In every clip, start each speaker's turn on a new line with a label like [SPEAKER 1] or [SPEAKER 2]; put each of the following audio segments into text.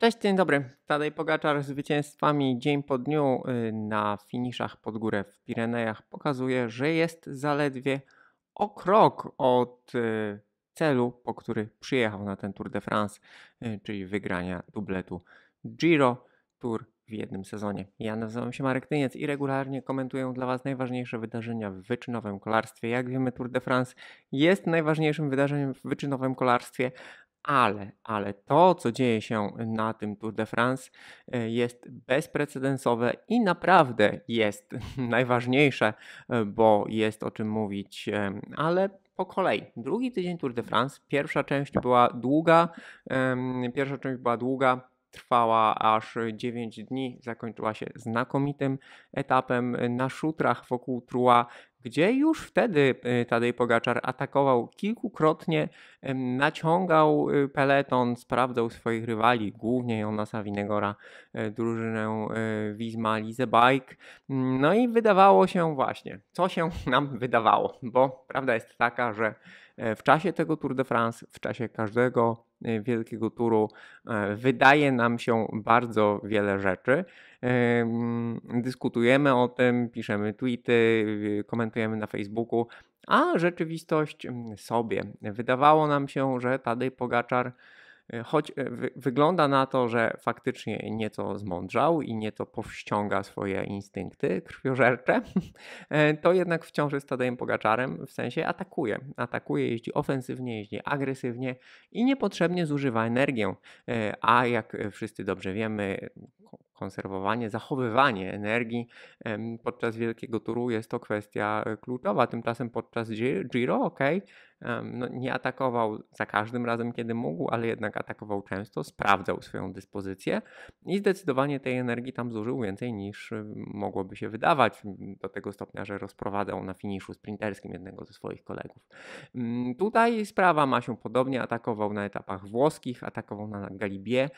[SPEAKER 1] Cześć, dzień dobry. Tadej Pogaczar z zwycięstwami dzień po dniu y, na finiszach pod górę w Pirenejach pokazuje, że jest zaledwie o krok od y, celu, po który przyjechał na ten Tour de France, y, czyli wygrania dubletu Giro Tour w jednym sezonie. Ja nazywam się Marek Tyniec i regularnie komentuję dla Was najważniejsze wydarzenia w wyczynowym kolarstwie. Jak wiemy, Tour de France jest najważniejszym wydarzeniem w wyczynowym kolarstwie, ale, ale to, co dzieje się na tym Tour de France, e, jest bezprecedensowe i naprawdę jest najważniejsze, e, bo jest o czym mówić, e, ale po kolei. Drugi tydzień Tour de France, pierwsza część była długa, pierwsza część była długa, trwała aż 9 dni, zakończyła się znakomitym etapem na szutrach wokół Trua gdzie już wtedy y, Tadej Pogaczar atakował kilkukrotnie, naciągał y, peleton, sprawdzał swoich rywali, głównie Jonasa Winegora, e, drużynę e, Wizma Lize Bike. No i wydawało się właśnie, co się nam wydawało, bo prawda jest taka, że e, w czasie tego Tour de France, w czasie każdego Y, wielkiego turu e, wydaje nam się bardzo wiele rzeczy. Dyskutujemy o tym, piszemy tweety, y, komentujemy na Facebooku, a rzeczywistość mm, sobie. Wydawało nam się, że Tadej Pogaczar E, choć e, wygląda na to, że faktycznie nieco zmądrzał i nieco powściąga swoje instynkty krwiożercze, e, to jednak wciąż jest Tadeusz Pogaczarem, w sensie atakuje. Atakuje, jeździ ofensywnie, jeździ agresywnie i niepotrzebnie zużywa energię. A jak wszyscy dobrze wiemy, konserwowanie, zachowywanie energii podczas wielkiego turu jest to kwestia e, kluczowa. Tymczasem podczas Giro, ok, no nie atakował za każdym razem, kiedy mógł, ale jednak atakował często, sprawdzał swoją dyspozycję i zdecydowanie tej energii tam zużył więcej niż mogłoby się wydawać, do tego stopnia, że rozprowadzał na finiszu sprinterskim jednego ze swoich kolegów. Tutaj sprawa ma się podobnie, atakował na etapach włoskich, atakował na Galibie,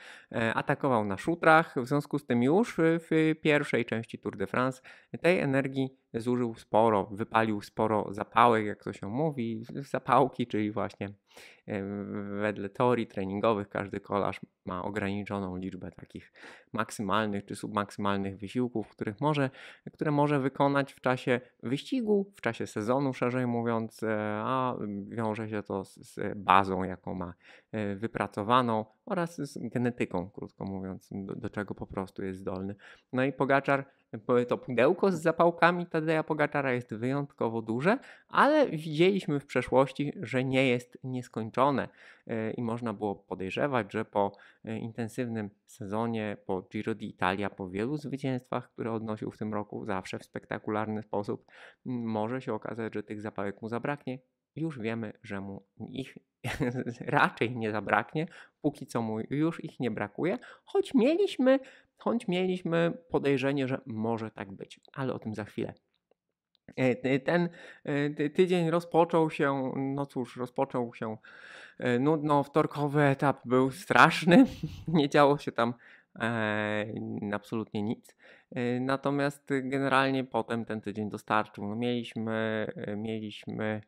[SPEAKER 1] atakował na szutrach, w związku z tym już w pierwszej części Tour de France tej energii zużył sporo, wypalił sporo zapałek, jak to się mówi, zapałki, czyli właśnie E, wedle teorii treningowych każdy kolarz ma ograniczoną liczbę takich maksymalnych czy submaksymalnych wysiłków, których może, które może wykonać w czasie wyścigu, w czasie sezonu szerzej mówiąc, e, a wiąże się to z, z bazą, jaką ma e, wypracowaną oraz z genetyką, krótko mówiąc, do, do czego po prostu jest zdolny. No i Pogaczar to pudełko z zapałkami Tadeja Pogaczara jest wyjątkowo duże, ale widzieliśmy w przeszłości, że nie jest nieskończone e, i można było podejrzewać, że po e, intensywnym sezonie, po Giro d'Italia, po wielu zwycięstwach, które odnosił w tym roku zawsze w spektakularny sposób, może się okazać, że tych zapałek mu zabraknie. Już wiemy, że mu ich raczej nie zabraknie, póki co mu już ich nie brakuje, choć mieliśmy choć mieliśmy podejrzenie, że może tak być, ale o tym za chwilę. E, e, ten e, tydzień rozpoczął się, no cóż, rozpoczął się nudno. Wtorkowy etap był straszny, nie działo się tam absolutnie nic. Natomiast generalnie potem ten tydzień dostarczył. No mieliśmy, mieliśmy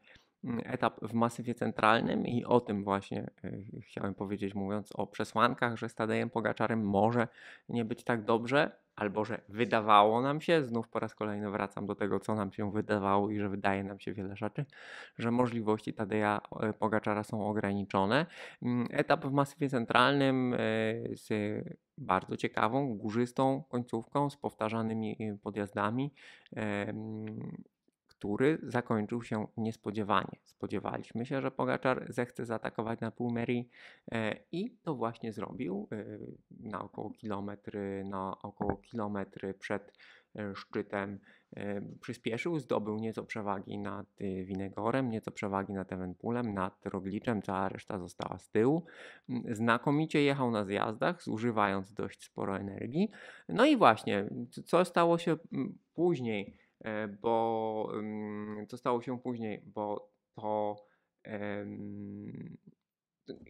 [SPEAKER 1] Mm, etap w masywie centralnym i o tym właśnie e, chciałem powiedzieć, mówiąc o przesłankach, że z Tadejem Pogaczarem może nie być tak dobrze, albo że wydawało nam się, znów po raz kolejny wracam do tego, co nam się wydawało i że wydaje nam się wiele rzeczy, że możliwości Tadeja e, Pogaczara są ograniczone. Mm, etap w masywie centralnym e, z bardzo ciekawą, górzystą końcówką, z powtarzanymi podjazdami mm, który zakończył się niespodziewanie. Spodziewaliśmy się, że Pogaczar zechce zaatakować na półmerii e, i to właśnie zrobił e, na około kilometr, na około kilometry przed e, szczytem przyspieszył, zdobył nieco przewagi nad Winegorem, nieco przewagi nad Evenpoolem, nad Rogliczem, cała reszta została z tyłu. Mm, znakomicie jechał na zjazdach, zużywając dość sporo energii. No i właśnie, co stało się mm, później? E, bo mm, co stało się później, bo to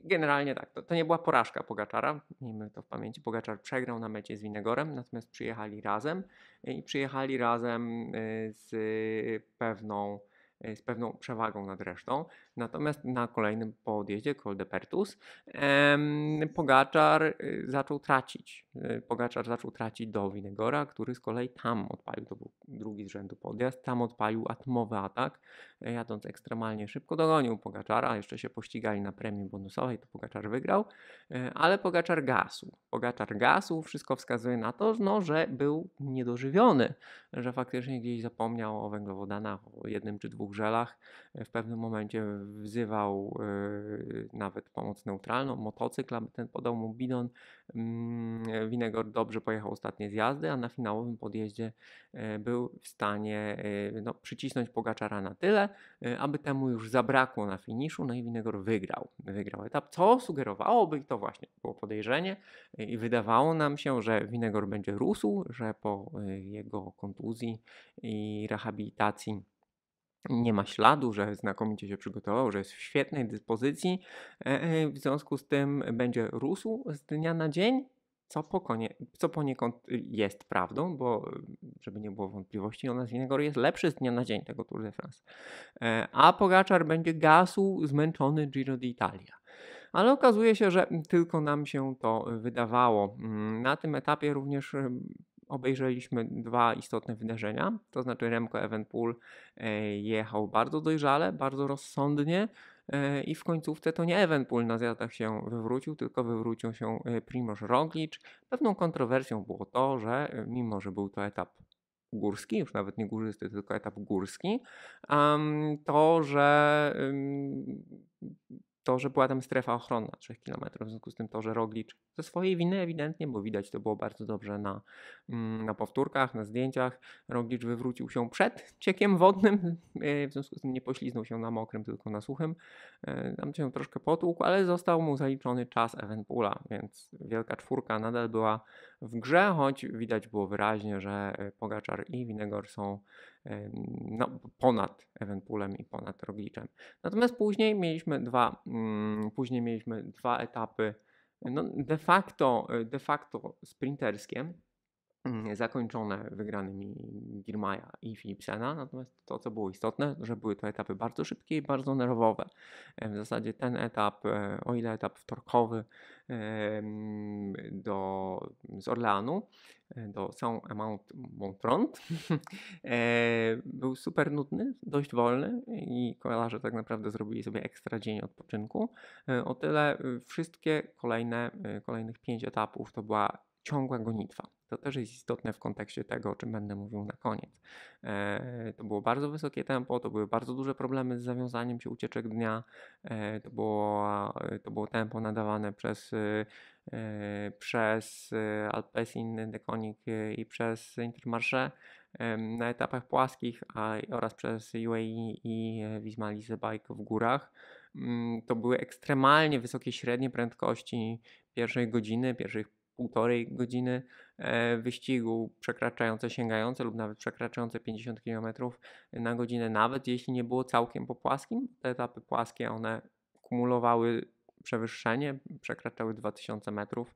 [SPEAKER 1] generalnie tak, to, to, nie była porażka Pogaczara, miejmy to w pamięci. Pogaczar przegrał na mecie z Winegorem, natomiast przyjechali razem i przyjechali razem e, z pewną z pewną przewagą nad resztą. Natomiast na kolejnym podjeździe, Col de Pertus, Pogaczar y, zaczął tracić. Y, Pogaczar zaczął tracić do Winegora, który z kolei tam odpalił, to był drugi z rzędu podjazd, tam odpalił atmowy atak jadąc ekstremalnie szybko, dogonił Pogaczara, jeszcze się pościgali na premii bonusowej, to Pogaczar wygrał, e, ale Pogaczar gasł. Pogaczar gasł, wszystko wskazuje na to, no, że był niedożywiony, że faktycznie gdzieś zapomniał o węglowodanach, o jednym czy dwóch żelach. E, w pewnym momencie wzywał e, nawet pomoc neutralną, motocykl, aby ten podał mu bidon. Mm, Winegor dobrze pojechał ostatnie zjazdy, a na finałowym podjeździe był w stanie no, przycisnąć Pogaczara na tyle, Y, aby temu już zabrakło na finiszu, no i Winegor wygrał. Wygrał etap, co sugerowałoby, i to właśnie było podejrzenie, y, i wydawało nam się, że Winegor będzie rósł, że po y, jego kontuzji i rehabilitacji nie ma śladu, że znakomicie się przygotował, że jest w świetnej dyspozycji, e, e, w związku z tym będzie rósł z dnia na dzień, co, po konie, co poniekąd y, jest prawdą, bo żeby nie było wątpliwości, ona z innego jest lepszy z dnia na dzień tego Tour de France. E, a Pogaczar będzie gasł, zmęczony Giro d'Italia. Ale okazuje się, że tylko nam się to wydawało. Mm, na tym etapie również y, obejrzeliśmy dwa istotne wydarzenia, to znaczy Remco Evenpool e, jechał bardzo dojrzale, bardzo rozsądnie, E, i w końcówce to nie Evenpool na zjazdach się wywrócił, tylko wywrócił się e, Primoz Roglic. Pewną kontrowersją było to, że e, mimo, że był to etap górski, już nawet nie górzysty, tylko etap górski, to, że to, że była tam strefa ochronna 3 km, w związku z tym to, że Roglicz ze swojej winy ewidentnie, bo widać to było bardzo dobrze na, mm, na powtórkach, na zdjęciach, Roglicz wywrócił się przed ciekiem wodnym, e, w związku z tym nie pośliznął się na mokrym, tylko na suchym, e, tam się troszkę potłukł, ale został mu zaliczony czas Evenpula, więc wielka czwórka nadal była w grze, choć widać było wyraźnie, że e, Pogaczar i Winegor są no, ponad Evenpoolem i ponad Rogliczem. Natomiast później mieliśmy dwa, mm, później mieliśmy dwa etapy no, de, facto, de facto sprinterskie, Mhm, zakończone wygranymi Girmaja i Philipsena, natomiast to, co było istotne, że były to etapy bardzo szybkie i bardzo nerwowe. E, w zasadzie ten etap, e, o ile etap wtorkowy e, do, z Orleanu, do Saint-Amand-Montrond, był super nudny, dość wolny i kolarze tak naprawdę zrobili sobie ekstra dzień odpoczynku. O tyle wszystkie kolejne, kolejnych pięć etapów to była ciągła gonitwa. To też jest istotne w kontekście tego, o czym będę mówił na koniec. E, to było bardzo wysokie tempo, to były bardzo duże problemy z zawiązaniem się ucieczek dnia, e, to było, to było tempo nadawane przez, e, przez Alpecin, Dekonik i przez Intermarché na etapach płaskich a, oraz przez UAE i Wismalize Bike w górach. Mm, to były ekstremalnie wysokie średnie prędkości pierwszej godziny, pierwszych półtorej godziny e, wyścigu przekraczające, sięgające lub nawet przekraczające 50 km na godzinę, nawet jeśli nie było całkiem po płaskim. Te etapy płaskie one kumulowały przewyższenie, przekraczały 2000 metrów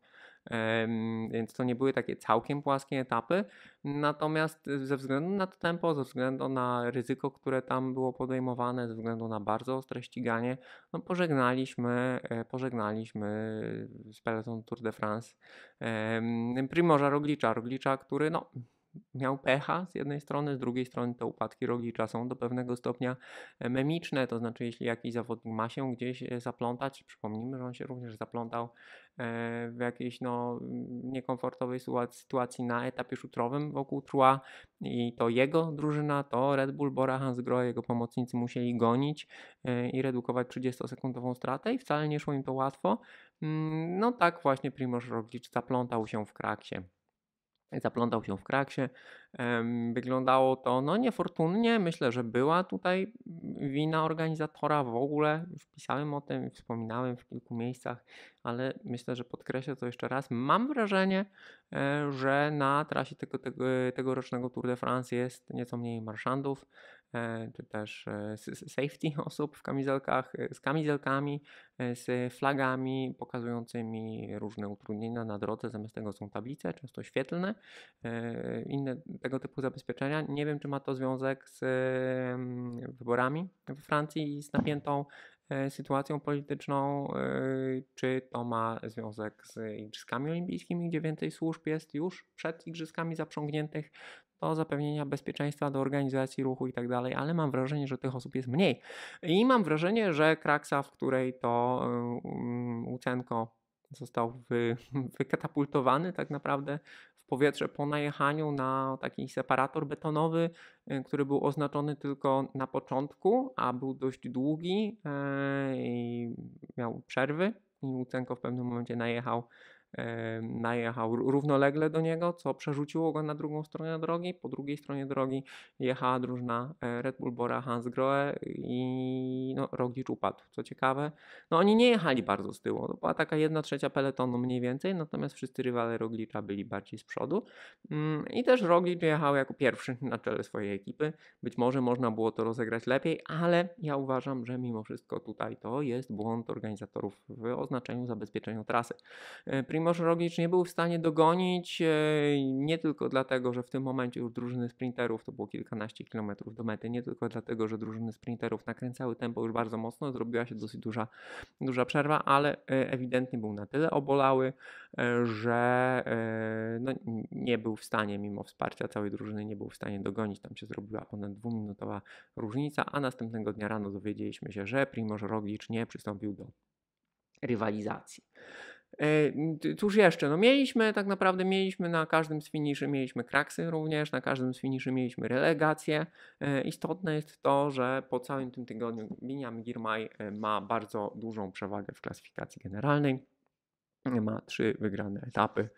[SPEAKER 1] więc to nie były takie całkiem płaskie etapy. Natomiast e, ze względu na to tempo, ze względu na ryzyko, które tam było podejmowane, ze względu na bardzo ostre ściganie, no pożegnaliśmy, e, pożegnaliśmy z peloton Tour de France primorza Roglicza. Roglicza, który no, miał pecha z jednej strony, z drugiej strony te upadki Roglicza są do pewnego stopnia e, memiczne, to znaczy jeśli jakiś zawodnik ma się gdzieś e, zaplątać, przypomnijmy, że on się również zaplątał e, w jakiejś no, mm, niekomfortowej sytuacji na etapie szutrowym wokół Trua i to jego drużyna, to Red Bull, Bora Hansgrohe, jego pomocnicy musieli gonić i redukować 30-sekundową stratę i wcale nie szło im to łatwo. Mm, no tak właśnie Primoz Roglic zaplątał się w kraksie zaplątał się w kraksie. Wyglądało to no niefortunnie. Myślę, że była tutaj wina organizatora w ogóle. Już pisałem o tym, wspominałem w kilku miejscach, ale myślę, że podkreślę to jeszcze raz. Mam wrażenie, e, że na trasie tego, tego, tegorocznego Tour de France jest nieco mniej marszandów. E, czy też e, safety osób w kamizelkach, e, z kamizelkami, z flagami pokazującymi różne utrudnienia na drodze. Zamiast tego są tablice, często świetlne, inne tego typu zabezpieczenia. Nie wiem, czy ma to związek z wyborami we Francji i z napiętą E, sytuacją polityczną, e, czy to ma związek z Igrzyskami Olimpijskimi, gdzie więcej służb jest już przed Igrzyskami zaprzągniętych do zapewnienia bezpieczeństwa, do organizacji ruchu i tak dalej, ale mam wrażenie, że tych osób jest mniej. I mam wrażenie, że kraksa, w której to e, Łucenko został wy, wykatapultowany tak naprawdę powietrze po najechaniu na taki separator betonowy, e, który był oznaczony tylko na początku, a był dość długi e, i miał przerwy. I Łucenko w pewnym momencie najechał E, najechał równolegle do niego, co przerzuciło go na drugą stronę drogi. Po drugiej stronie drogi jechała drużyna e, Red Bull Bora Hans Grohe i no, Roglic upadł. Co ciekawe, no oni nie jechali bardzo z tyłu. To była taka jedna trzecia peletonu mniej więcej, natomiast wszyscy rywale Roglicza byli bardziej z przodu. Mm, I też Roglic jechał jako pierwszy na czele swojej ekipy. Być może można było to rozegrać lepiej, ale ja uważam, że mimo wszystko tutaj to jest błąd organizatorów w oznaczeniu zabezpieczeniu trasy. Prim e, Primoż Roglic nie był w stanie dogonić, e, nie tylko dlatego, że w tym momencie już drużyny sprinterów, to było kilkanaście kilometrów do mety, nie tylko dlatego, że drużyny sprinterów nakręcały tempo już bardzo mocno, zrobiła się dosyć duża, duża przerwa, ale e, ewidentnie był na tyle obolały, e, że no, nie był w stanie, mimo wsparcia całej drużyny, nie był w stanie dogonić. Tam się zrobiła ponad dwuminutowa różnica, a następnego dnia rano dowiedzieliśmy się, że Primoż Roglic nie przystąpił do rywalizacji. Cóż jeszcze? No mieliśmy tak naprawdę, mieliśmy na każdym z finiszy, mieliśmy kraksy również, na każdym z finiszy mieliśmy relegację. E, istotne jest to, że po całym tym tygodniu Biniam Girmay e, ma bardzo dużą przewagę w klasyfikacji generalnej. E, ma trzy wygrane etapy,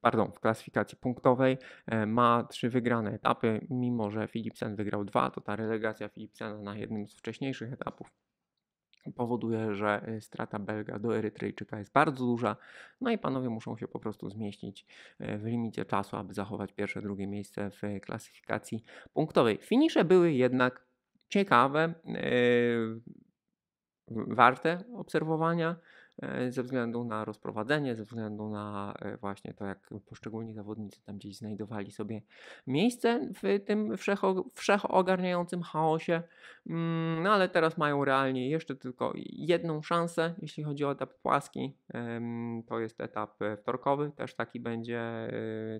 [SPEAKER 1] pardon, w klasyfikacji punktowej. Ma trzy wygrane etapy, mimo że Philipsen wygrał dwa, to ta relegacja Philipsena na jednym z wcześniejszych etapów powoduje, że y, strata belga do Erytrejczyka jest bardzo duża, no i panowie muszą się po prostu zmieścić y, w limicie czasu, aby zachować pierwsze, drugie miejsce w klasyfikacji punktowej. Finisze były jednak ciekawe, yy, warte obserwowania. E, ze względu na rozprowadzenie, ze względu na e, właśnie to, jak poszczególni zawodnicy tam gdzieś znajdowali sobie miejsce w tym wszecho, wszechogarniającym chaosie. Mm, no ale teraz mają realnie jeszcze tylko jedną szansę, jeśli chodzi o etap płaski. To jest etap e, wtorkowy, też taki będzie,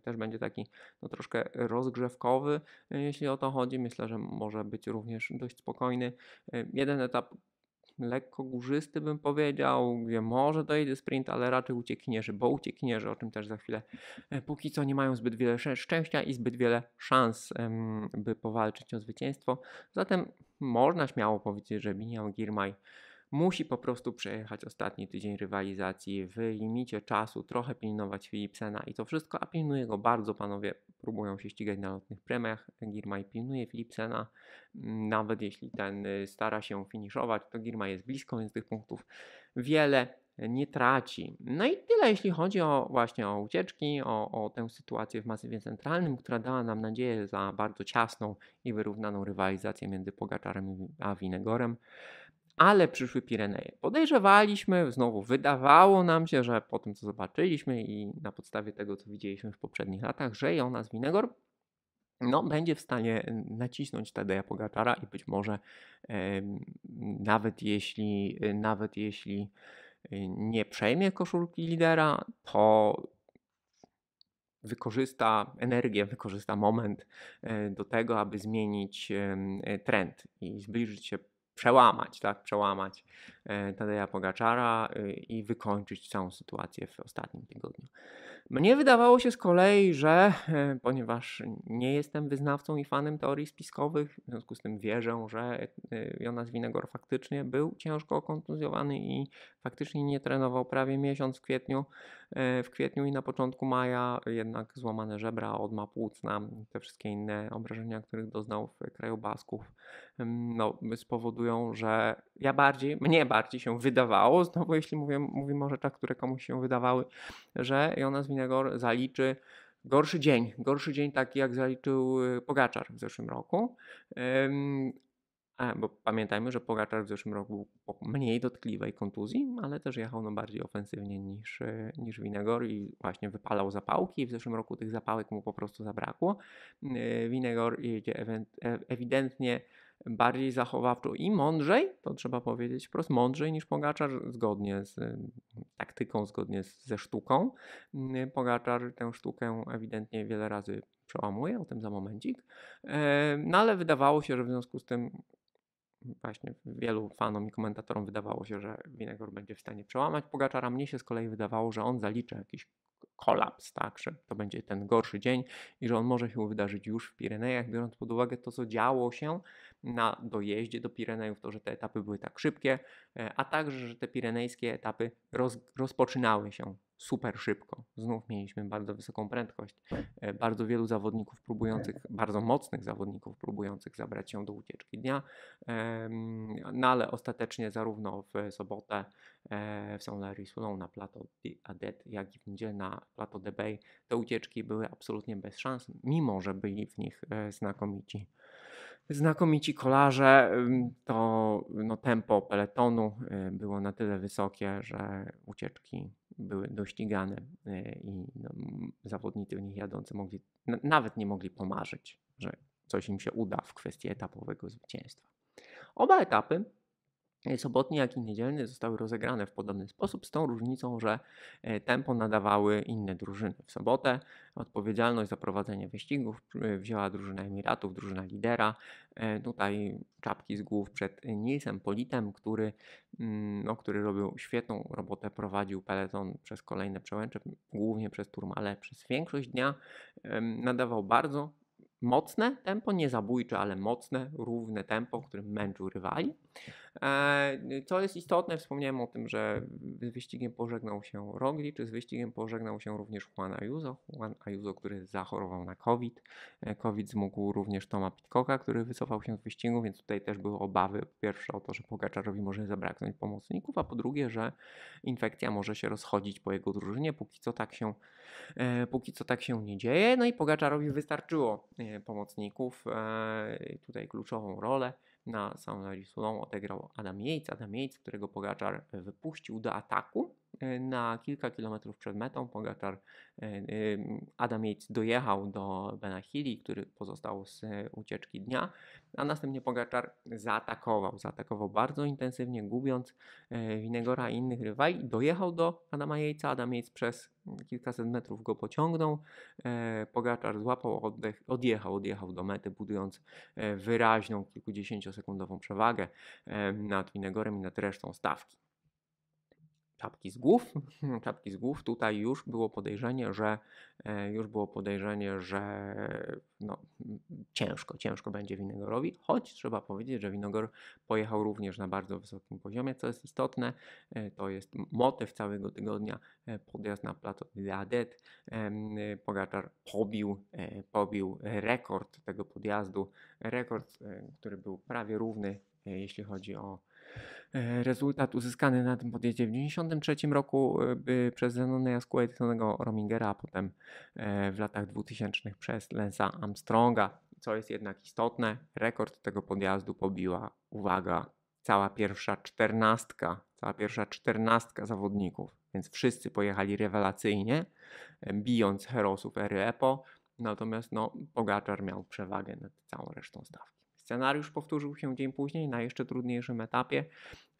[SPEAKER 1] też będzie taki no, troszkę rozgrzewkowy, jeśli o to chodzi. Myślę, że może być również dość spokojny. Jeden etap lekko górzysty bym powiedział, gdzie może dojdzie sprint, ale raczej uciekinierzy, bo uciekinierzy, o czym też za chwilę, e, póki co nie mają zbyt wiele szczęścia i zbyt wiele szans, by powalczyć o zwycięstwo. Zatem można śmiało powiedzieć, że Biniam Girmay musi po prostu przejechać ostatni tydzień rywalizacji w limicie czasu, trochę pilnować Philipsena i to wszystko, a pilnuje go bardzo, panowie próbują się ścigać na lotnych premiach, Girmay pilnuje Philipsena, mm, nawet jeśli ten y, stara się finiszować, to Girmay jest blisko, więc tych punktów wiele nie traci. No i tyle, jeśli chodzi o właśnie o ucieczki, o, o tę sytuację w masywie centralnym, która dała nam nadzieję za bardzo ciasną i wyrównaną rywalizację między Pogaczarem a Winegorem ale przyszły Pireneje. Podejrzewaliśmy, znowu wydawało nam się, że po tym co zobaczyliśmy i na podstawie tego co widzieliśmy w poprzednich latach, że Jonas Winegor no, będzie w stanie nacisnąć Tadeja Pogaczara i być może e, nawet jeśli nawet jeśli nie przejmie koszulki lidera, to wykorzysta energię, wykorzysta moment e, do tego, aby zmienić trend i zbliżyć się przełamać, tak? Przełamać. E, Tadeja Pogaczara y, i wykończyć całą sytuację w ostatnim tygodniu. Mnie wydawało się z kolei, że e, ponieważ nie jestem wyznawcą i fanem teorii spiskowych, w związku z tym wierzę, że e, Jonas Winegor faktycznie był ciężko kontuzjowany i faktycznie nie trenował prawie miesiąc w kwietniu. W kwietniu i na początku maja jednak złamane żebra, odma płucna, te wszystkie inne obrażenia, których doznał w kraju Basków, mm, no, spowodują, że ja bardziej, mnie bardziej się wydawało, znowu jeśli mówię, mówimy o rzeczach, tak, które komuś się wydawały, że Jonas Winegor zaliczy gorszy dzień, gorszy dzień taki jak zaliczył y, Pogaczar w zeszłym roku. Um, a, bo pamiętajmy, że Pogaczar w zeszłym roku był mniej dotkliwej kontuzji, ale też jechał no bardziej ofensywnie niż, y, niż Winegor i właśnie wypalał zapałki. W zeszłym roku tych zapałek mu po prostu zabrakło. Y, Winegor jedzie e, ewidentnie bardziej zachowawczo i mądrzej, to trzeba powiedzieć wprost, mądrzej niż Pogaczar, zgodnie z taktyką, zgodnie z, ze sztuką. Mm, Pogaczar tę sztukę ewidentnie wiele razy przełamuje, o tym za momencik. E, no ale wydawało się, że w związku z tym właśnie wielu fanom i komentatorom wydawało się, że Winegor będzie w stanie przełamać Pogaczara. Mnie się z kolei wydawało, że on zaliczy jakiś kolaps, tak, że to będzie ten gorszy dzień i że on może się wydarzyć już w Pirenejach, biorąc pod uwagę to, co działo się na dojeździe do Pirenejów, to, że te etapy były tak szybkie, e, a także, że te pirenejskie etapy roz, rozpoczynały się super szybko. Znów mieliśmy bardzo wysoką prędkość, e, bardzo wielu zawodników próbujących, bardzo mocnych zawodników próbujących zabrać się do ucieczki dnia, no ale ostatecznie zarówno w sobotę e, w saint larry na Plateau Adet, jak i w niedzielę na Plateau de Bay te ucieczki były absolutnie bez szans, mimo że byli w nich znakomici Znakomici kolarze, to no, tempo peletonu y, było na tyle wysokie, że ucieczki były dościgane y, i no, zawodnicy w nich jadący mogli, nawet nie mogli pomarzyć, że coś im się uda w kwestii etapowego zwycięstwa. Oba etapy Sobotni, jak i niedzielny zostały rozegrane w podobny sposób, z tą różnicą, że e, tempo nadawały inne drużyny. W sobotę odpowiedzialność za prowadzenie wyścigów e, wzięła drużyna Emiratów, drużyna lidera. E, tutaj czapki z głów przed Nilsem Politem, który, mm, no, który robił świetną robotę, prowadził peleton przez kolejne przełęcze, głównie przez Turmale, przez większość dnia. Nadawał bardzo mocne tempo, nie zabójcze, ale mocne, równe tempo, którym męczył rywali. E, co jest istotne, wspomniałem o tym, że z wyścigiem pożegnał się Roglic, z wyścigiem pożegnał się również Juan Ayuso. Juan Ayuso, który zachorował na COVID. E, COVID zmógł również Toma Pitcocka, który wycofał się z wyścigu, więc tutaj też były obawy. Po pierwsze o to, że Pogaczarowi może zabraknąć pomocników, a po drugie, że infekcja może się rozchodzić po jego drużynie. Póki co tak się, e, póki co tak się nie dzieje. No i Pogaczarowi wystarczyło pomocników, tutaj kluczową rolę na samą Risulą odegrał Adam Yates. Adam Yates, którego Pogaczar wypuścił do ataku Y, na kilka kilometrów przed metą Pogaczar y, y, Adam Yates dojechał do Benahili, który pozostał z ucieczki dnia, a następnie Pogaczar zaatakował, zaatakował bardzo intensywnie, gubiąc Winegora i innych rywali, dojechał do Adama Yatesa, Adam Yates przez kilkaset metrów go pociągnął, Pogaczar złapał oddech, odjechał, odjechał do mety, budując wyraźną kilkudziesięciosekundową przewagę nad Winegorem i nad resztą stawki czapki z głów. czapki z głów. Tutaj już było podejrzenie, że e, już było podejrzenie, że no, ciężko, ciężko będzie Winogorowi, choć trzeba powiedzieć, że Winogor pojechał również na bardzo wysokim poziomie, co jest istotne. E, to jest motyw całego tygodnia e, podjazd na plato Diadet. Pogaczar pobił, pobił rekord tego podjazdu, rekord, który był prawie równy, jeśli chodzi o E, rezultat uzyskany na tym podjeździe w 1993 roku e, przez Zenona Jaskuetsonego Romingera, a potem e, w latach 2000 przez Lensa Armstronga. Co jest jednak istotne, rekord tego podjazdu pobiła, uwaga, cała pierwsza czternastka, cała pierwsza czternastka zawodników, więc wszyscy pojechali rewelacyjnie, bijąc herosów ery EPO, natomiast no, Pogaczar miał przewagę nad całą resztą stawki. Scenariusz powtórzył się dzień później na jeszcze trudniejszym etapie.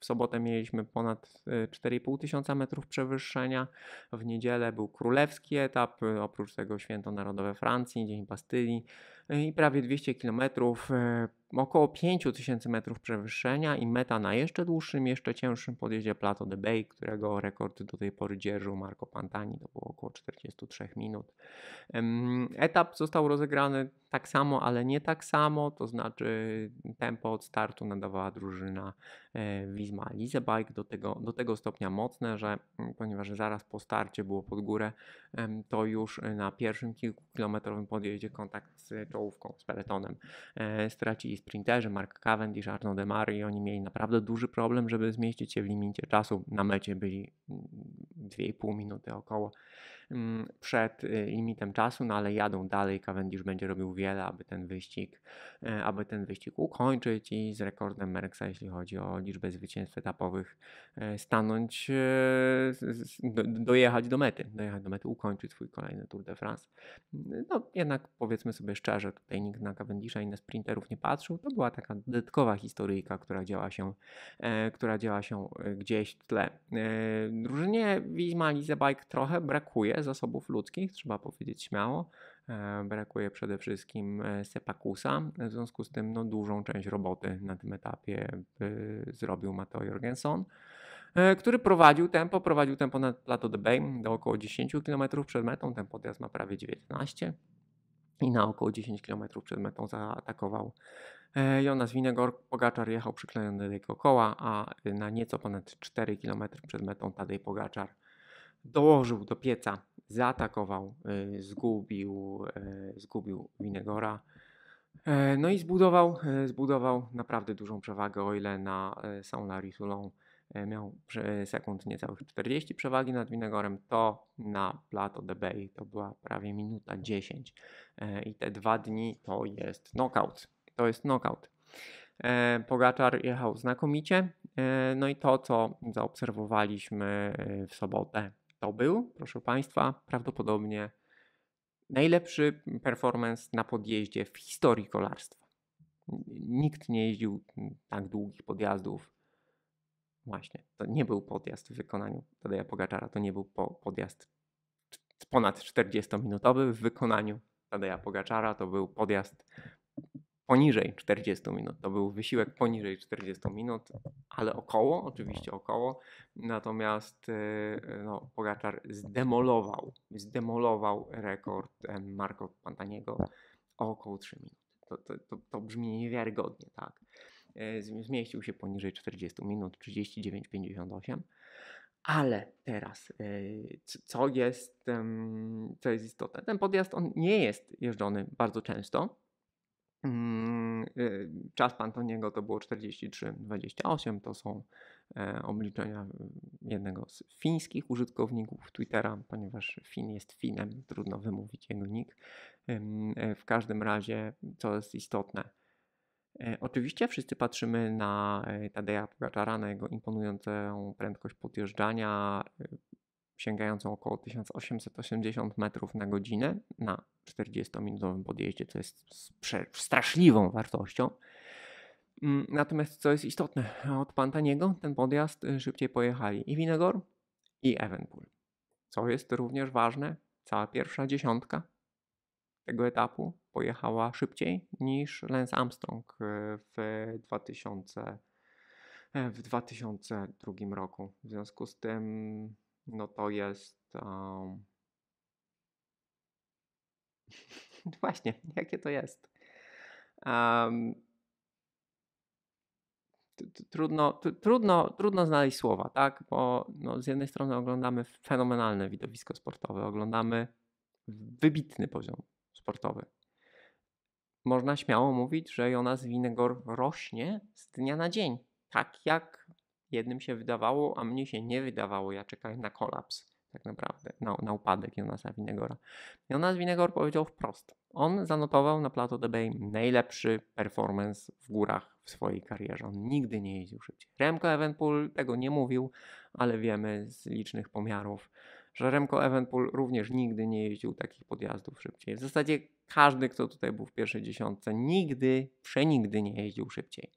[SPEAKER 1] W sobotę mieliśmy ponad 4,5 y, tysiąca metrów przewyższenia. W niedzielę był królewski etap, y, oprócz tego święto narodowe Francji, Dzień Bastylii y, i prawie 200 kilometrów około 5 tysięcy metrów przewyższenia i meta na jeszcze dłuższym, jeszcze cięższym podjeździe Plateau de Bay, którego rekord do tej pory dzierżył Marco Pantani, to było około 43 minut. Etap został rozegrany tak samo, ale nie tak samo, to znaczy tempo od startu nadawała drużyna Wismar ma Lizebike do tego, do tego stopnia mocne, że mm, ponieważ zaraz po starcie było pod górę, to już e, na pierwszym kilkukilometrowym podjeździe kontakt z czołówką, z peletonem e, stracili sprinterzy, Mark Cavendish, Arno Demary i oni mieli naprawdę duży problem, żeby zmieścić się w limicie czasu. Na mecie byli 2,5 mm, minuty około Mm, przed y, limitem czasu, no ale jadą dalej. Cavendish będzie robił wiele, aby ten wyścig, e, aby ten wyścig ukończyć i z rekordem Merksa, jeśli chodzi o liczbę zwycięstw etapowych, e, stanąć, e, dojechać do mety, dojechać do mety, ukończyć swój kolejny Tour de France. No jednak powiedzmy sobie szczerze, tutaj nikt na Cavendisha i na sprinterów nie patrzył. To była taka dodatkowa historyjka, która działa się, która działa się gdzieś w tle. Drużynie Wisma Bike trochę brakuje, zasobów ludzkich, trzeba powiedzieć śmiało. E, brakuje przede wszystkim e, Sepakusa, w związku z tym no, dużą część roboty na tym etapie e, zrobił Mateo Jorgenson, który prowadził tempo, prowadził tempo na Plateau de Bay do około 10 km przed metą, ten podjazd ma prawie 19 i na około 10 km przed metą zaatakował Jonas Winegor. Pogaczar jechał przyklejony do jego koła, a na nieco ponad 4 km przed metą Tadej Pogaczar dołożył do pieca, zaatakował, y, zgubił, y, zgubił Winegora. E, no i zbudował, e, zbudował naprawdę dużą przewagę, o ile na e, Saulari Soulon miał sekund niecałych 40 przewagi nad Winegorem, to na Plato de Bay to była prawie minuta 10. I te dwa dni to jest knockout. To jest knockout. Pogaczar jechał znakomicie. No i to, co zaobserwowaliśmy w sobotę to był, proszę Państwa, prawdopodobnie najlepszy performance na podjeździe w historii kolarstwa. Nikt nie jeździł tak długich podjazdów. Właśnie, to nie był podjazd w wykonaniu Tadeja Pogaczara, to nie był po, podjazd ponad 40-minutowy w wykonaniu Tadeja Pogaczara, to był podjazd poniżej 40 minut. To był wysiłek poniżej 40 minut, ale około, oczywiście około. Natomiast y, no, Pogaczar zdemolował, zdemolował rekord Marko Pantaniego o około 3 minuty. To, to, to, to brzmi niewiarygodnie, tak. E, zmieścił się poniżej 40 minut, 39,58. Ale teraz, e, co jest, co jest istotne, ten podjazd on nie jest jeżdżony bardzo często, Mm, y, czas Pantoniego to było 43,28. To są e, obliczenia mm, jednego z fińskich użytkowników Twittera, ponieważ Fin jest Finem, trudno wymówić jego nick. E, w każdym razie, co jest istotne, e, Oczywiście wszyscy patrzymy na Tadeja Pogaczara, na jego imponującą prędkość podjeżdżania, sięgającą około 1880 metrów na godzinę na 40-minutowym podjeździe, co jest straszliwą wartością. Mm, natomiast co jest istotne, od Pantaniego ten podjazd y, szybciej pojechali i Winegor, i Evenpool. Co jest również ważne, cała pierwsza dziesiątka tego etapu pojechała szybciej niż Lance Armstrong y, w 2000 e, w 2002 roku. W związku z tym, no to jest um, Właśnie, jakie to jest? Um, trudno, trudno, trudno znaleźć słowa, tak? Bo no, z jednej strony oglądamy fenomenalne widowisko sportowe, oglądamy wybitny poziom sportowy. Można śmiało mówić, że Jonas Winegor rośnie z dnia na dzień. Tak jak jednym się wydawało, a mnie się nie wydawało. Ja czekałem na kolaps tak naprawdę, na, na upadek Jonasa Winegora. Jonas Winegor powiedział wprost. On zanotował na Plato de Bay najlepszy performance w górach w swojej karierze. On nigdy nie jeździł szybciej. Remco Evenpool tego nie mówił, ale wiemy z licznych pomiarów, że Remco Evenpool również nigdy nie jeździł takich podjazdów szybciej. W zasadzie każdy, kto tutaj był w pierwszej dziesiątce, nigdy, przenigdy nie jeździł szybciej.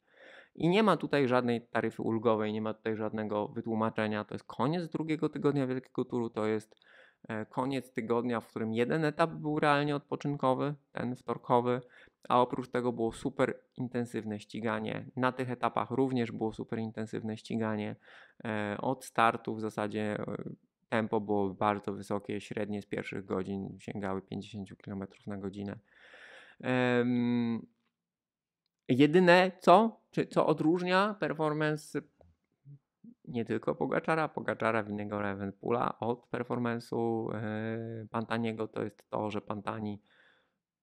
[SPEAKER 1] I nie ma tutaj żadnej taryfy ulgowej, nie ma tutaj żadnego wytłumaczenia. To jest koniec drugiego tygodnia Wielkiego Turu, to jest e, koniec tygodnia, w którym jeden etap był realnie odpoczynkowy, ten wtorkowy, a oprócz tego było super intensywne ściganie. Na tych etapach również było super intensywne ściganie. E, od startu w zasadzie e, tempo było bardzo wysokie, średnie z pierwszych godzin sięgały 50 km na godzinę. Jedyne co, czy co odróżnia performance nie tylko Pogaczara, Pogaczara, winnego Levenpula od performance'u e, Pantaniego, to jest to, że Pantani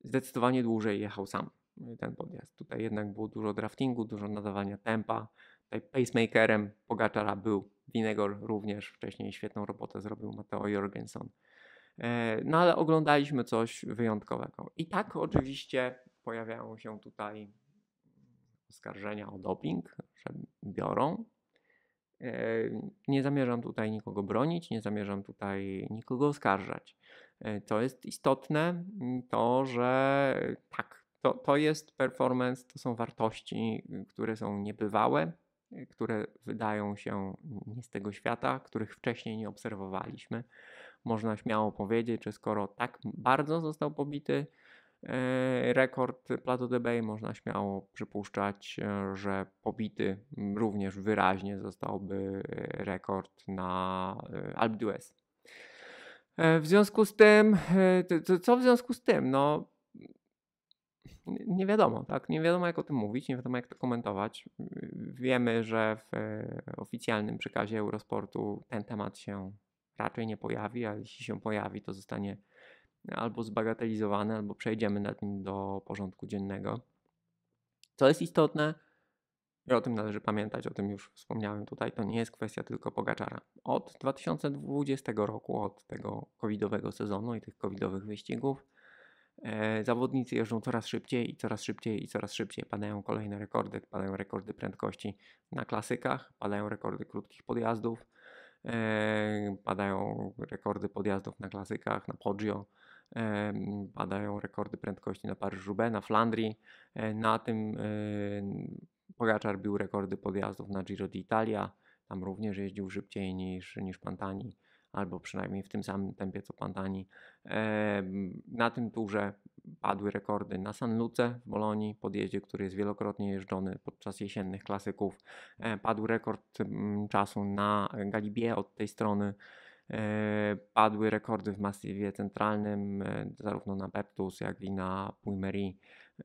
[SPEAKER 1] zdecydowanie dłużej jechał sam ten podjazd. Tutaj jednak było dużo draftingu, dużo nadawania tempa. Tutaj pacemakerem Pogaczara był Winegor również. Wcześniej świetną robotę zrobił Mateo Jorgensen. E, no ale oglądaliśmy coś wyjątkowego. I tak oczywiście pojawiają się tutaj oskarżenia o doping, że biorą. E, nie zamierzam tutaj nikogo bronić, nie zamierzam tutaj nikogo oskarżać. Co e, jest istotne, to że tak, to, to jest performance, to są wartości, które są niebywałe, e, które wydają się nie z tego świata, których wcześniej nie obserwowaliśmy. Można śmiało powiedzieć, że skoro tak bardzo został pobity, E, rekord Plato de Bay można śmiało przypuszczać, e, że pobity również wyraźnie zostałby e, rekord na Alpe d'Huez. W związku z tym, co w związku z tym? No, nie wiadomo, tak? Nie wiadomo, jak o tym mówić, nie wiadomo, jak to komentować. Wiemy, że w oficjalnym przekazie Eurosportu ten temat się raczej nie pojawi, a jeśli się pojawi, to zostanie albo zbagatelizowane, albo przejdziemy nad nim do porządku dziennego. Co jest istotne, i o tym należy pamiętać, o tym już wspomniałem tutaj, to nie jest kwestia tylko Pogaczara. Od 2020 roku, od tego covidowego sezonu i tych covidowych wyścigów, e, zawodnicy jeżdżą coraz szybciej i coraz szybciej i coraz szybciej. Padają kolejne rekordy, padają rekordy prędkości na klasykach, padają rekordy krótkich podjazdów, e, padają rekordy podjazdów na klasykach, na Poggio, Padają rekordy prędkości na paryżu roubaix na Flandrii. E, na tym Pogaczar e, bił rekordy podjazdów na Giro d'Italia. Tam również jeździł szybciej niż, niż Pantani, albo przynajmniej w tym samym tempie co Pantani. Na tym turze padły rekordy na San Luce w Bolonii, podjeździe, który jest wielokrotnie jeżdżony podczas jesiennych klasyków. E, padł rekord czasu na Galibie od tej strony. E, padły rekordy w masywie centralnym, e, zarówno na Beptus jak i na Puymery.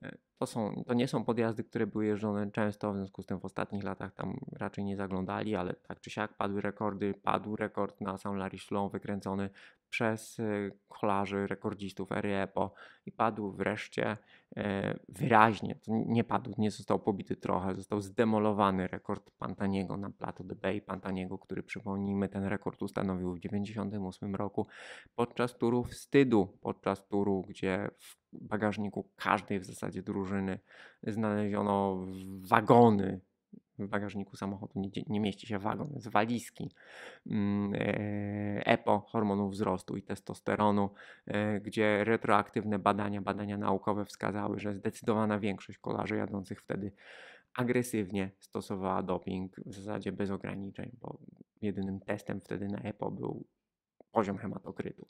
[SPEAKER 1] E, to, są, to nie są podjazdy, które były jeżdżone często, w związku z tym w ostatnich latach tam raczej nie zaglądali, ale tak czy siak padły rekordy. Padł rekord na Larry lary wykręcony przez y, kolarzy, rekordzistów ery EPO i padł wreszcie e, wyraźnie, nie padł, nie został pobity trochę, został zdemolowany rekord Pantaniego na Plateau de Bay. Pantaniego, który przypomnijmy ten rekord ustanowił w 1998 roku podczas turu wstydu, podczas turu, gdzie w bagażniku każdej w zasadzie drużyny znaleziono wagony w bagażniku samochodu nie, nie mieści się wagon, z walizki, mm, EPO, e hormonów wzrostu i testosteronu, e, gdzie retroaktywne badania, badania naukowe wskazały, że zdecydowana większość kolarzy jadących wtedy agresywnie stosowała doping w zasadzie bez ograniczeń, bo jedynym testem wtedy na EPO był poziom hematokrytu.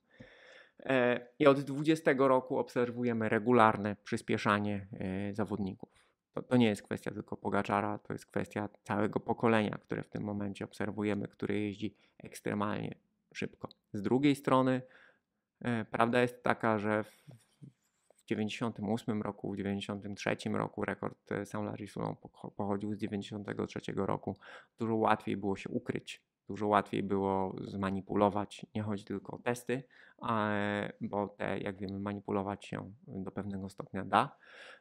[SPEAKER 1] E, I od 20 roku obserwujemy regularne przyspieszanie zawodników to, to nie jest kwestia tylko Pogaczara, to jest kwestia całego pokolenia, które w tym momencie obserwujemy, które jeździ ekstremalnie szybko. Z drugiej strony, e, prawda jest taka, że w, 98 roku, w 93 roku rekord e, Saint Larry pochodził z 93 roku. Dużo łatwiej było się ukryć dużo łatwiej było zmanipulować. Nie chodzi tylko o testy, bo te, jak wiemy, manipulować się do pewnego stopnia da.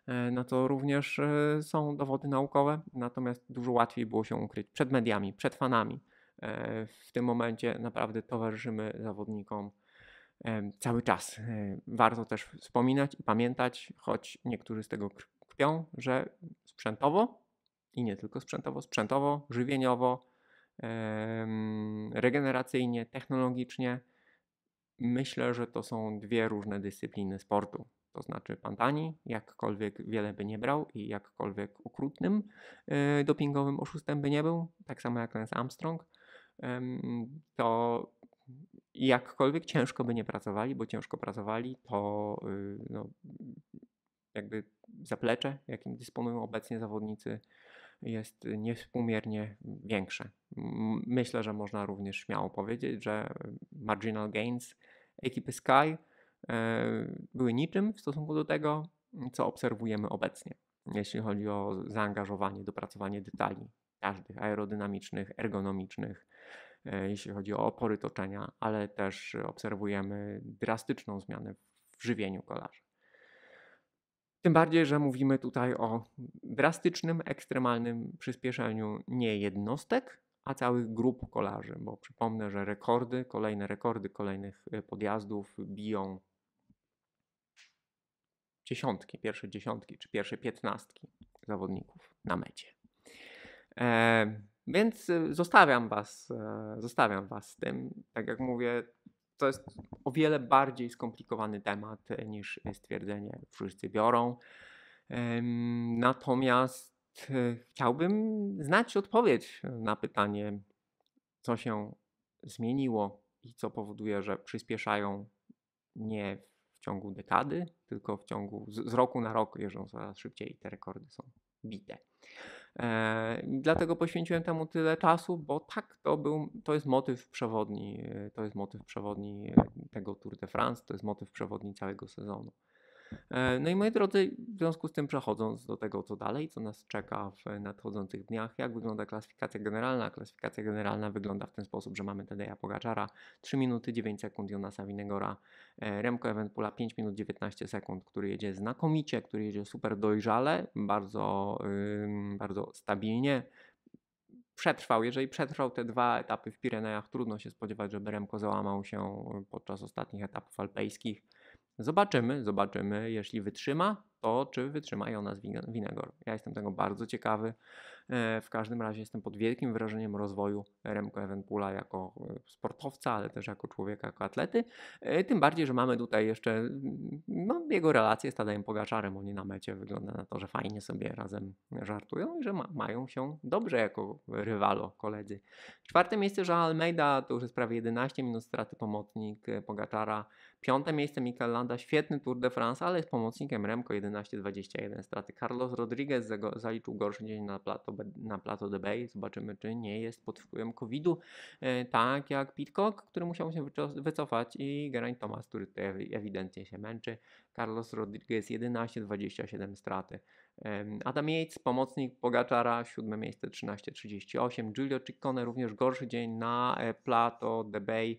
[SPEAKER 1] E, no to również e, są dowody naukowe, natomiast dużo łatwiej było się ukryć przed mediami, przed fanami. E, w tym momencie naprawdę towarzyszymy zawodnikom cały czas. Warto też wspominać i pamiętać, choć niektórzy z tego krpią, że sprzętowo i nie tylko sprzętowo, sprzętowo, żywieniowo, regeneracyjnie, technologicznie. Myślę, że to są dwie różne dyscypliny sportu. To znaczy, pan Tani, jakkolwiek wiele by nie brał i jakkolwiek okrutnym e, dopingowym oszustem by nie był, tak samo jak Lance Armstrong, to jakkolwiek ciężko by nie pracowali, bo ciężko pracowali, to y, no, jakby zaplecze, jakim dysponują obecnie zawodnicy jest niewspółmiernie większe. Myślę, że można również śmiało powiedzieć, że marginal gains ekipy Sky e, były niczym w stosunku do tego, co obserwujemy obecnie, jeśli chodzi o zaangażowanie, dopracowanie detali każdych aerodynamicznych, ergonomicznych, e, jeśli chodzi o opory toczenia, ale też obserwujemy drastyczną zmianę w żywieniu kolarzy. Tym bardziej, że mówimy tutaj o drastycznym, ekstremalnym przyspieszeniu nie jednostek, a całych grup kolarzy, bo przypomnę, że rekordy, kolejne rekordy kolejnych e, podjazdów biją dziesiątki, pierwsze dziesiątki czy pierwsze piętnastki zawodników na mecie. E, więc e, zostawiam was, e, zostawiam was z tym. Tak jak mówię, to jest o wiele bardziej skomplikowany temat e, niż e, stwierdzenie wszyscy biorą. Natomiast e, chciałbym znać odpowiedź na pytanie, co się zmieniło i co powoduje, że przyspieszają nie w ciągu dekady, tylko w ciągu z, roku na rok jeżdżą coraz szybciej i te rekordy są bite. E, dlatego poświęciłem temu tyle czasu, bo tak, to, był, to jest motyw przewodni, e, to jest motyw przewodni e, tego Tour de France, to jest motyw przewodni całego sezonu. E, no i moi drodzy, w związku z tym przechodząc do tego, co dalej, co nas czeka w nadchodzących dniach, jak wygląda klasyfikacja generalna. Klasyfikacja generalna wygląda w ten sposób, że mamy Tadeja Pogaczara 3 minuty 9 sekund, Jonasa Winegora, e, Remco eventpula 5 minut 19 sekund, który jedzie znakomicie, który jedzie super dojrzale, bardzo, bardzo stabilnie, przetrwał. Jeżeli przetrwał te dwa etapy w Pirenejach, trudno się spodziewać, żeby Remko załamał się podczas ostatnich etapów alpejskich. Zobaczymy, zobaczymy, jeśli wytrzyma, to czy wytrzyma i ona z Winegor. Ja jestem tego bardzo ciekawy. E, w każdym razie jestem pod wielkim wrażeniem rozwoju Remco Evenpula jako e, sportowca, ale też jako człowieka, jako atlety. E, tym bardziej, że mamy tutaj jeszcze mm, no, jego relacje z Tadejem Pogaczarem. Oni na mecie wygląda na to, że fajnie sobie razem żartują i że ma, mają się dobrze jako rywalo, koledzy. Czwarte miejsce, że Almeida to już jest prawie 11 minut straty pomocnik Pogaczara. Piąte miejsce Mikel Landa, świetny Tour de France, ale jest pomocnikiem Remco 11-21 straty. Carlos Rodriguez zaliczył gorszy dzień na Plato, na Plato de Bay. Zobaczymy, czy nie jest pod wpływem COVID-u, e, tak jak Pitcock, który musiał się wycofać i Geraint Thomas, który tutaj ewidentnie się męczy. Carlos Rodriguez 11-27 straty. Adam Yates, pomocnik Pogaczara, siódme miejsce 13-38. Giulio Ciccone również gorszy dzień na e, Plato de Bay.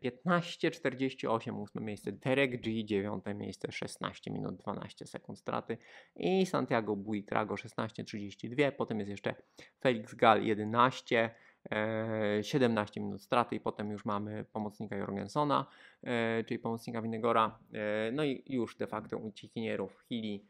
[SPEAKER 1] 15, 48, 8 miejsce Derek G, 9 miejsce 16 minut 12 sekund straty i Santiago Buitrago 16, 32, potem jest jeszcze Felix Gall 11, 17 minut straty i potem już mamy pomocnika Jorgensona, e, czyli pomocnika Winegora, e, no i już de facto uciekinierów Healy,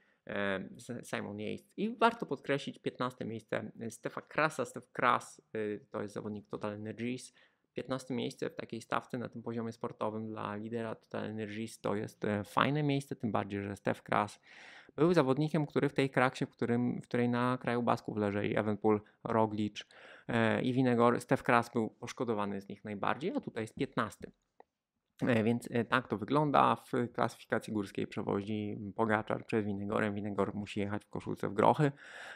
[SPEAKER 1] Simon Yates. I warto podkreślić 15 miejsce e, Stefa Krasa. Stef Kras to jest zawodnik Total Energies, 15 miejsce w takiej stawce na tym poziomie sportowym dla lidera Total Energies to jest e, fajne miejsce, tym bardziej, że Steph Kras był zawodnikiem, który w tej kraksie, w, którym, w której na kraju Basków leżeli Evenpool, Roglic e, i Winegor, Steph Kras był poszkodowany z nich najbardziej, a tutaj jest 15. E, więc e, tak to wygląda. W klasyfikacji górskiej przewozi Pogaczar przed Winegorem. Winegor musi jechać w koszulce w grochy.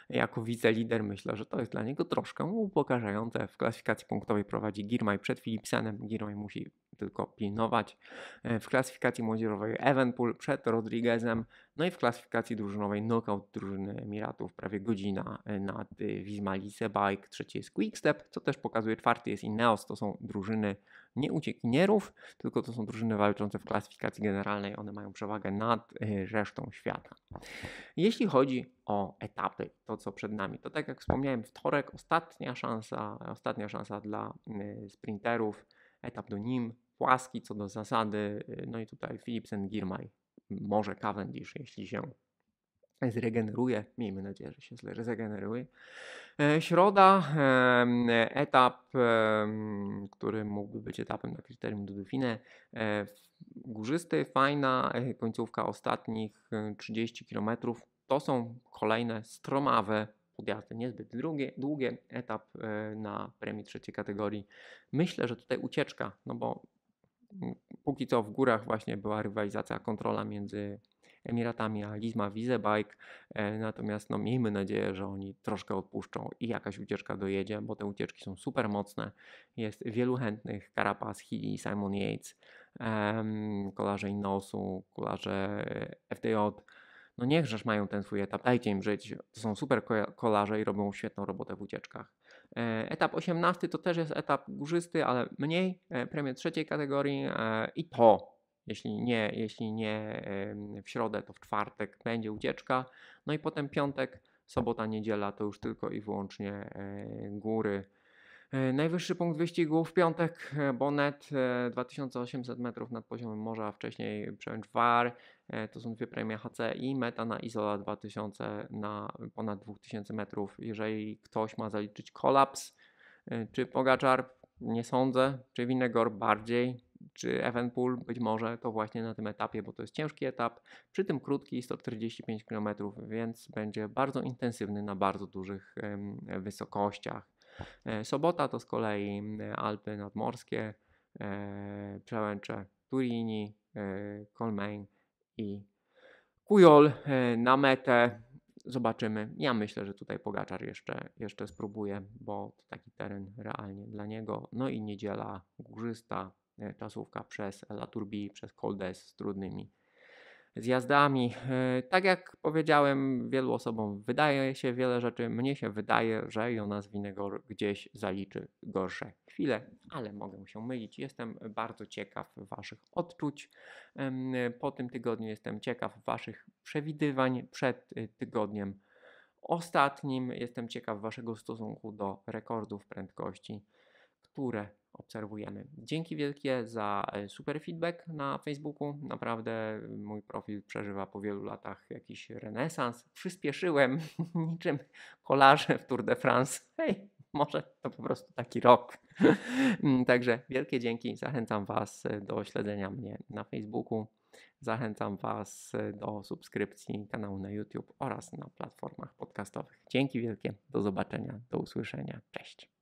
[SPEAKER 1] Jako wicelider myślę, że to jest dla niego troszkę upokarzające. W klasyfikacji punktowej prowadzi Girmay przed Philipsenem. Girmay musi tylko pilnować. E, w klasyfikacji młodzieżowej Evenpool przed Rodriguezem, no i w klasyfikacji drużynowej knockout drużyny Emiratów prawie godzina e, nad e, Wismalice Bike, trzeci jest Quickstep, co też pokazuje, czwarty jest Ineos, to są drużyny nie uciekinierów, tylko to są drużyny walczące w klasyfikacji generalnej, one mają przewagę nad resztą świata. Jeśli chodzi o etapy, to co przed nami, to tak jak wspomniałem, wtorek ostatnia szansa, ostatnia szansa dla sprinterów, etap do nim, płaski co do zasady. Y, no i tutaj Philipsen, Girmay, może Cavendish, jeśli się zregeneruje. Miejmy nadzieję, że się zregeneruje. E, środa, etap, który mógłby być etapem na kryterium do Dauphine. Górzysty, fajna e, końcówka ostatnich 30 e, km. To są kolejne stromawe podjazdy, niezbyt długie, długie etap na premii trzeciej kategorii. Myślę, że tutaj ucieczka, no bo póki co w górach właśnie była rywalizacja, kontrola między Emiratami a Lizma Bike. E, natomiast no, miejmy nadzieję, że oni troszkę odpuszczą i jakaś ucieczka dojedzie, bo te ucieczki są super mocne. Jest wielu chętnych, Carapaz, Healy, Simon Yates, um, kolarze Innosu, kolarze e, FTJ. No niechżeż mają ten swój etap, dajcie im żyć. To są super kolarze i robią świetną robotę w ucieczkach. E, etap 18 to też jest etap górzysty, ale mniej, e, premier trzeciej kategorii e, i to, jeśli nie, jeśli nie w środę, to w czwartek będzie ucieczka. No i potem piątek, sobota, niedziela to już tylko i wyłącznie góry. Najwyższy punkt wyścigu w piątek, Bonet 2800 metrów nad poziomem morza, wcześniej przełęcz War E, to są dwie premie i meta na Izola 2000 na ponad 2000 metrów. Jeżeli ktoś ma zaliczyć kolaps, e, czy Pogaczar, nie sądzę, czy Winegor bardziej, czy Evenpool być może, to właśnie na tym etapie, bo to jest ciężki etap, przy tym krótki 145 km, więc będzie bardzo intensywny na bardzo dużych wysokościach. E, Sobota to z kolei Alpy Nadmorskie, Przełęcze Turini, Colmain, i Kujol e, na metę. Zobaczymy. Ja myślę, że tutaj Pogaczar jeszcze, jeszcze spróbuje, bo taki teren realnie dla niego. No i niedziela górzysta, e, czasówka przez La Turbie przez Coldes z trudnymi zjazdami. E, tak jak powiedziałem, wielu osobom wydaje się wiele rzeczy. Mnie się wydaje, że Jonas Winegor gdzieś zaliczy gorsze chwile, ale mogę się mylić. Jestem bardzo ciekaw Waszych odczuć. Po tym tygodniu jestem ciekaw Waszych przewidywań przed y, tygodniem ostatnim. Jestem ciekaw Waszego stosunku do rekordów prędkości, które obserwujemy. Dzięki wielkie za e, super feedback na Facebooku. Naprawdę e, mój profil przeżywa po wielu latach jakiś renesans. Przyspieszyłem niczym kolarze w Tour de France. Hej, może to po prostu taki rok. Mm, także wielkie dzięki. Zachęcam Was e, do śledzenia mnie na Facebooku. Zachęcam Was do subskrypcji kanału na YouTube oraz na platformach podcastowych. Dzięki wielkie. Do zobaczenia, do usłyszenia. Cześć.